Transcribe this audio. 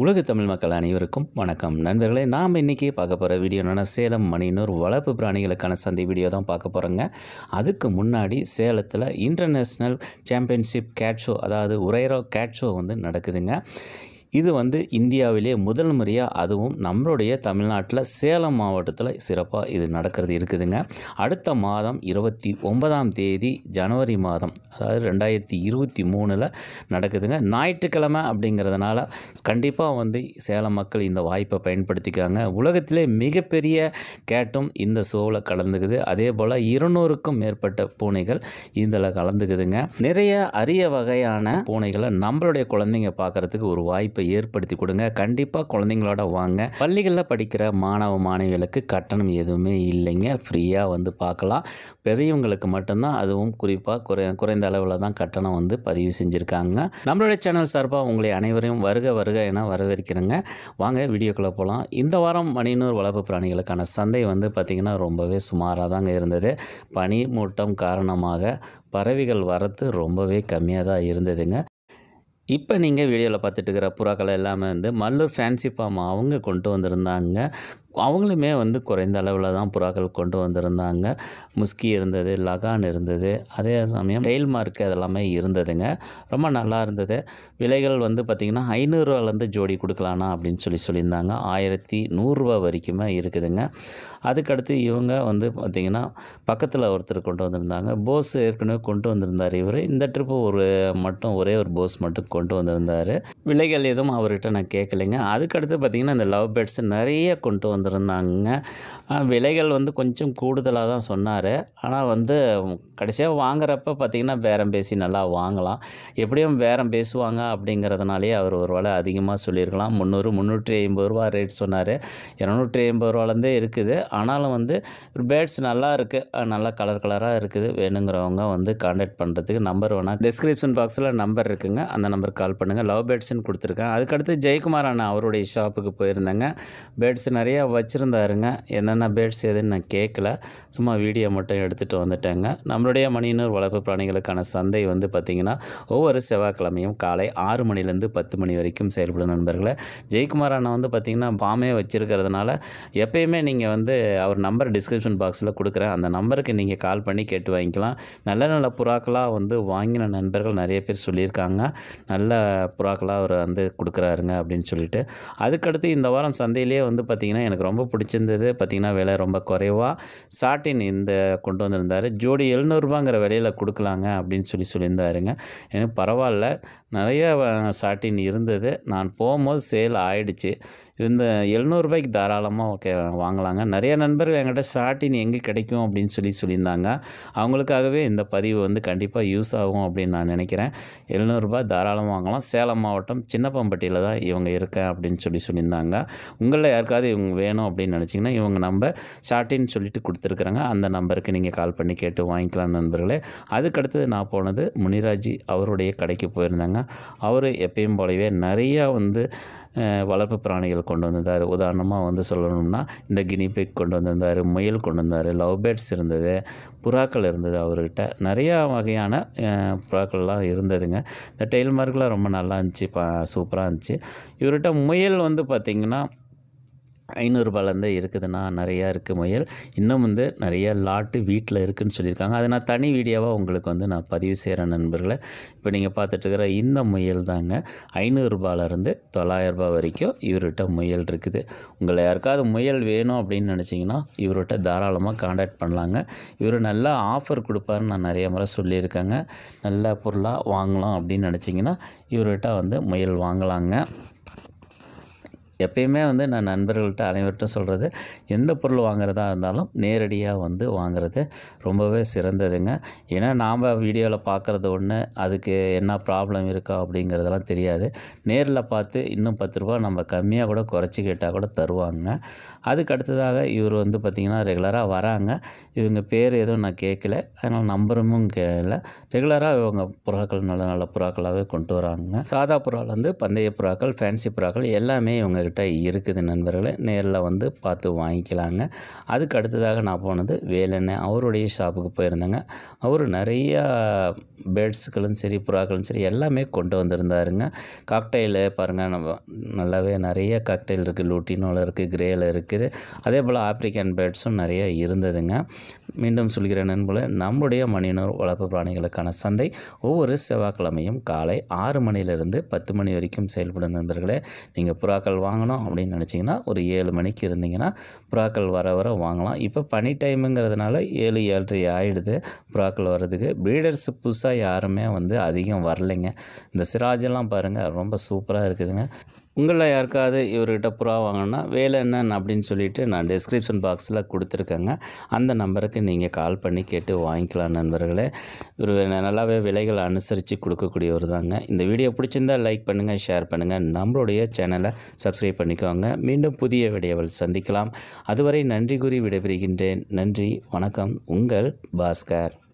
உலக தமிழ் மக்கள் அனைவருக்கும் வணக்கம் நண்பர்களே நாம் இன்றைக்கி பார்க்க போகிற வீடியோ என்னென்னா சேலம் மணினூர் வளர்ப்பு பிராணிகளுக்கான சந்தை வீடியோ தான் பார்க்க போகிறோங்க அதுக்கு முன்னாடி சேலத்தில் இன்டர்நேஷ்னல் சாம்பியன்ஷிப் கேட் ஷோ அதாவது உரையரோ கேட் ஷோ வந்து நடக்குதுங்க இது வந்து இந்தியாவிலே முதல் முறையாக அதுவும் நம்மளுடைய தமிழ்நாட்டில் சேலம் மாவட்டத்தில் சிறப்பாக இது நடக்கிறது இருக்குதுங்க அடுத்த மாதம் இருபத்தி ஒன்பதாம் தேதி ஜனவரி மாதம் அதாவது ரெண்டாயிரத்தி இருபத்தி மூணில் நடக்குதுங்க ஞாயிற்றுக்கிழமை அப்படிங்கிறதுனால கண்டிப்பாக வந்து சேலம் மக்கள் இந்த வாய்ப்பை பயன்படுத்திக்காங்க உலகத்திலே மிகப்பெரிய கேட்டும் இந்த ஷோவில் கலந்துக்குது அதே போல் இருநூறுக்கும் மேற்பட்ட பூனைகள் இதில் கலந்துக்குதுங்க நிறைய அரிய வகையான பூனைகளை நம்மளுடைய குழந்தைங்க பார்க்குறதுக்கு ஒரு வாய்ப்பு வாய்ப்பை ஏற்படுத்தி கொடுங்க கண்டிப்பாக குழந்தைங்களோட வாங்க பள்ளிகளில் படிக்கிற மாணவ மாணவிகளுக்கு கட்டணம் எதுவுமே இல்லைங்க ஃப்ரீயாக வந்து பார்க்கலாம் பெரியவங்களுக்கு மட்டும்தான் அதுவும் குறிப்பாக குறை குறைந்த அளவில் தான் கட்டணம் வந்து பதிவு செஞ்சுருக்காங்க நம்மளுடைய சேனல் சார்பாக உங்களை அனைவரையும் வருக வருக என வரவேற்கிறேங்க வாங்க வீடியோக்குள்ளே போகலாம் இந்த வாரம் மணிநூறு வளர்ப்பு பிராணிகளுக்கான சந்தை வந்து பார்த்திங்கன்னா ரொம்பவே சுமாராக தாங்க இருந்தது பனி மூட்டம் காரணமாக பறவைகள் வரத்து ரொம்பவே கம்மியாக தான் இருந்ததுங்க இப்போ நீங்கள் வீடியோவில் பார்த்துட்டு இருக்கிற புறாக்கள் எல்லாமே வந்து மல்லூர் ஃபேன்சி ஃபார்ம் அவங்க கொண்டு வந்திருந்தாங்க அவங்களுமே வந்து குறைந்த அளவில் தான் புறாக்கள் கொண்டு வந்திருந்தாங்க முஸ்கி இருந்தது லகான் இருந்தது அதே சமயம் டெயில் மார்க் அதெல்லாமே இருந்ததுங்க ரொம்ப நல்லா இருந்தது விலைகள் வந்து பார்த்திங்கன்னா ஐநூறுரூவாலேருந்து ஜோடி கொடுக்கலானா அப்படின்னு சொல்லி சொல்லியிருந்தாங்க ஆயிரத்தி நூறுரூவா வரைக்குமே இருக்குதுங்க அதுக்கடுத்து இவங்க வந்து பார்த்திங்கன்னா பக்கத்தில் ஒருத்தர் கொண்டு வந்திருந்தாங்க போஸ் ஏற்கனவே கொண்டு வந்திருந்தார் இவர் இந்த ட்ரிப்பு ஒரு மட்டும் ஒரே ஒரு போஸ் மட்டும் கொண்டு வந்திருந்தார் விலைகள் எதுவும் அவர்கிட்ட நான் கேட்கலைங்க அதுக்கடுத்து பார்த்திங்கன்னா இந்த லவ் பேர்ட்ஸ் நிறைய கொண்டு வந்து வந்திருந்தாங்க விலைகள் வந்து கொஞ்சம் கூடுதலாக தான் சொன்னார் ஆனால் வந்து கடைசியாக வாங்குறப்ப பார்த்திங்கன்னா பேரம் பேசி நல்லா வாங்கலாம் எப்படியும் பேரம் பேசுவாங்க அப்படிங்கிறதுனாலே அவர் ஒரு வேலை அதிகமாக சொல்லியிருக்கலாம் முந்நூறு முந்நூற்றி ஐம்பது ரூபா ரேட் சொன்னார் இரநூற்றி ஐம்பது ரூபாலேருந்தே இருக்குது ஆனாலும் வந்து பேட்ஸ் நல்லா இருக்குது நல்லா கலர் கலராக இருக்குது வேணுங்கிறவங்க வந்து காண்டாக்ட் பண்ணுறதுக்கு நம்பர் வேணால் டிஸ்கிரிப்ஷன் பாக்ஸில் நம்பர் இருக்குங்க அந்த நம்பருக்கு கால் பண்ணுங்கள் லவ் பேட்ஸ்ன்னு கொடுத்துருக்கேன் அதுக்கடுத்து ஜெயக்குமார் அண்ணா அவருடைய ஷாப்புக்கு போயிருந்தேங்க பேட்ஸ் நிறையா வச்சுருந்தாருங்க என்னென்ன பேர்ட்ஸ் எதுன்னு நான் கேட்கல சும்மா வீடியோ மட்டும் எடுத்துகிட்டு வந்துட்டேங்க நம்மளுடைய மணியினர் வளர்ப்பு பிராணிகளுக்கான சந்தை வந்து பார்த்திங்கன்னா ஒவ்வொரு செவ்வாய்க்கிழமையும் காலை ஆறு மணிலேருந்து பத்து மணி வரைக்கும் செயல்படும் நண்பர்களை ஜெயக்குமார் அண்ணா வந்து பார்த்திங்கன்னா பாமே வச்சுருக்கிறதுனால எப்பயுமே நீங்கள் வந்து அவர் நம்பர் டிஸ்கிரிப்ஷன் பாக்ஸில் கொடுக்குறேன் அந்த நம்பருக்கு நீங்கள் கால் பண்ணி கேட்டு வாங்கிக்கலாம் நல்ல நல்ல புறாக்களாக வந்து வாங்கின நண்பர்கள் நிறைய பேர் சொல்லியிருக்காங்க நல்ல புறாக்களாக அவர் வந்து கொடுக்குறாருங்க அப்படின்னு சொல்லிட்டு அதுக்கடுத்து இந்த வாரம் சந்தையிலே வந்து பார்த்திங்கன்னா எனக்கு எனக்கு ரொம்ப பிடிச்சிருந்தது பார்த்திங்கன்னா விலை ரொம்ப குறைவாக சாட்டின் இந்த கொண்டு வந்திருந்தார் ஜோடி எழுநூறுபாங்கிற விலையில் கொடுக்கலாங்க அப்படின்னு சொல்லி சொல்லியிருந்தாருங்க எனக்கு பரவாயில்ல நிறைய சாட்டின் இருந்தது நான் போகும்போது சேல் ஆயிடுச்சு இருந்த எழுநூறுபாய்க்கு தாராளமாக ஓகே வாங்கலாங்க நிறைய நண்பர்கள் என்கிட்ட சாட்டின் எங்கே கிடைக்கும் அப்படின்னு சொல்லி சொல்லியிருந்தாங்க அவங்களுக்காகவே இந்த பதிவு வந்து கண்டிப்பாக யூஸ் ஆகும் அப்படின்னு நான் நினைக்கிறேன் எழுநூறுபா தாராளமாக வாங்கலாம் சேலம் மாவட்டம் சின்னப்பம்பட்டியில் தான் இவங்க இருக்கேன் அப்படின்னு சொல்லி சொல்லியிருந்தாங்க உங்களில் யாருக்காவது இவங்க வேணும் வேணும் அப்படின்னு நினச்சிங்கன்னா இவங்க நம்பர் ஷார்டின்னு சொல்லிட்டு கொடுத்துருக்குறாங்க அந்த நம்பருக்கு நீங்கள் கால் பண்ணி கேட்டு வாங்கிக்கலாம் நண்பர்களே அதுக்கடுத்தது நான் போனது முனிராஜி அவருடைய கடைக்கு போயிருந்தாங்க அவர் எப்பயும் போலவே நிறையா வந்து வளர்ப்பு பிராணிகள் கொண்டு வந்திருந்தார் உதாரணமாக வந்து சொல்லணும்னா இந்த கினிபெக் கொண்டு வந்திருந்தார் முயல் கொண்டு வந்தார் லவ் பேர்ட்ஸ் இருந்தது புறாக்கள் இருந்தது அவர்கிட்ட நிறையா வகையான புறாக்கள்லாம் இருந்ததுங்க இந்த டெய்ல்மார்க்லாம் ரொம்ப நல்லா இருந்துச்சு பா சூப்பராக இருந்துச்சு இவர்கிட்ட முயல் வந்து பார்த்திங்கன்னா ஐநூறுரூபாலேருந்தே இருக்குதுண்ணா நிறையா இருக்குது முயல் இன்னும் வந்து நிறையா லாட்டு வீட்டில் இருக்குதுன்னு சொல்லியிருக்காங்க அதை நான் தனி வீடியோவாக உங்களுக்கு வந்து நான் பதிவு செய்கிறேன் நண்பர்களை இப்போ நீங்கள் பார்த்துட்ருக்கிற இந்த முயல் தாங்க தொள்ளாயிரம் தொள்ளாயிரரூபா வரைக்கும் இவர்கிட்ட முயல் இருக்குது உங்களை யாருக்காவது முயல் வேணும் அப்படின்னு நினச்சிங்கன்னா இவர்கிட்ட தாராளமாக காண்டாக்ட் பண்ணலாங்க இவர் நல்லா ஆஃபர் கொடுப்பாருன்னு நான் நிறைய முறை சொல்லியிருக்கேங்க நல்ல பொருளாக வாங்கலாம் அப்படின்னு நினச்சிங்கன்னா இவர்கிட்ட வந்து முயல் வாங்கலாங்க எப்பயுமே வந்து நான் நண்பர்கள்ட்ட அனைவர்கிட்ட சொல்கிறது எந்த பொருள் வாங்குறதா இருந்தாலும் நேரடியாக வந்து வாங்குறது ரொம்பவே சிறந்ததுங்க ஏன்னா நாம் வீடியோவில் பார்க்குறது ஒன்று அதுக்கு என்ன ப்ராப்ளம் இருக்கா அப்படிங்கிறதெல்லாம் தெரியாது நேரில் பார்த்து இன்னும் பத்து ரூபா நம்ம கம்மியாக கூட குறைச்சி கேட்டால் கூட தருவாங்க அதுக்கு அடுத்ததாக இவர் வந்து பார்த்திங்கன்னா ரெகுலராக வராங்க இவங்க பேர் எதுவும் நான் கேட்கல அதனால் நம்பரும் கேட்கல ரெகுலராக இவங்க புறாக்கள் நல்ல நல்ல புறாக்களாகவே கொண்டு வராங்க சாதா புறாவில் வந்து பந்தய புறாக்கள் ஃபேன்சி புறாக்கள் எல்லாமே இவங்க நம்மக்கிட்ட இருக்குது நண்பர்களே நேரில் வந்து பார்த்து வாங்கிக்கலாங்க அதுக்கு அடுத்ததாக நான் போனது வேலண்ணன் அவருடைய ஷாப்புக்கு போயிருந்தேங்க அவர் நிறையா பேர்ட்ஸுகளும் சரி புறாக்களும் சரி எல்லாமே கொண்டு வந்திருந்தாருங்க காக்டைலு பாருங்கள் நம்ம நல்லாவே நிறைய காக்டைல் இருக்குது லூட்டினோவில் இருக்குது கிரேயில் இருக்குது அதே போல் ஆப்ரிக்கன் பேர்ட்ஸும் நிறைய இருந்ததுங்க மீண்டும் சொல்கிற நண்பர்களே நம்முடைய மனிதர் வளர்ப்பு பிராணிகளுக்கான சந்தை ஒவ்வொரு செவ்வாய்க்கிழமையும் காலை ஆறு மணியிலிருந்து பத்து மணி வரைக்கும் செயல்படும் நண்பர்களே நீங்கள் புறாக்கள் வாங்கணும் அப்படின்னு நினச்சிங்கன்னா ஒரு ஏழு மணிக்கு இருந்தீங்கன்னா புறாக்கள் வர வர வாங்கலாம் இப்போ பனி டைமுங்கிறதுனால ஏழு ஏழரை ஆகிடுது புறாக்கள் வர்றதுக்கு ப்ரீடர்ஸ் புதுசாக யாருமே வந்து அதிகம் வரலைங்க இந்த சிராஜெல்லாம் பாருங்கள் ரொம்ப சூப்பராக இருக்குதுங்க உங்களில் யாருக்காவது இவர்கிட்ட புறா வாங்கினா வேலை என்னன்னு அப்படின்னு சொல்லிவிட்டு நான் டிஸ்கிரிப்ஷன் பாக்ஸில் கொடுத்துருக்கேங்க அந்த நம்பருக்கு நீங்கள் கால் பண்ணி கேட்டு வாங்கிக்கலாம் நண்பர்களே இவர் நல்லாவே விலைகளை அனுசரித்து கொடுக்கக்கூடியவர் தாங்க இந்த வீடியோ பிடிச்சிருந்தா லைக் பண்ணுங்கள் ஷேர் பண்ணுங்கள் நம்மளுடைய சேனலை சப்ஸ்கிரைப் பண்ணிக்கோங்க மீண்டும் புதிய விடையவள் சந்திக்கலாம் அதுவரை நன்றி கூறி விடைபெறுகின்றேன் நன்றி வணக்கம் உங்கள் பாஸ்கர்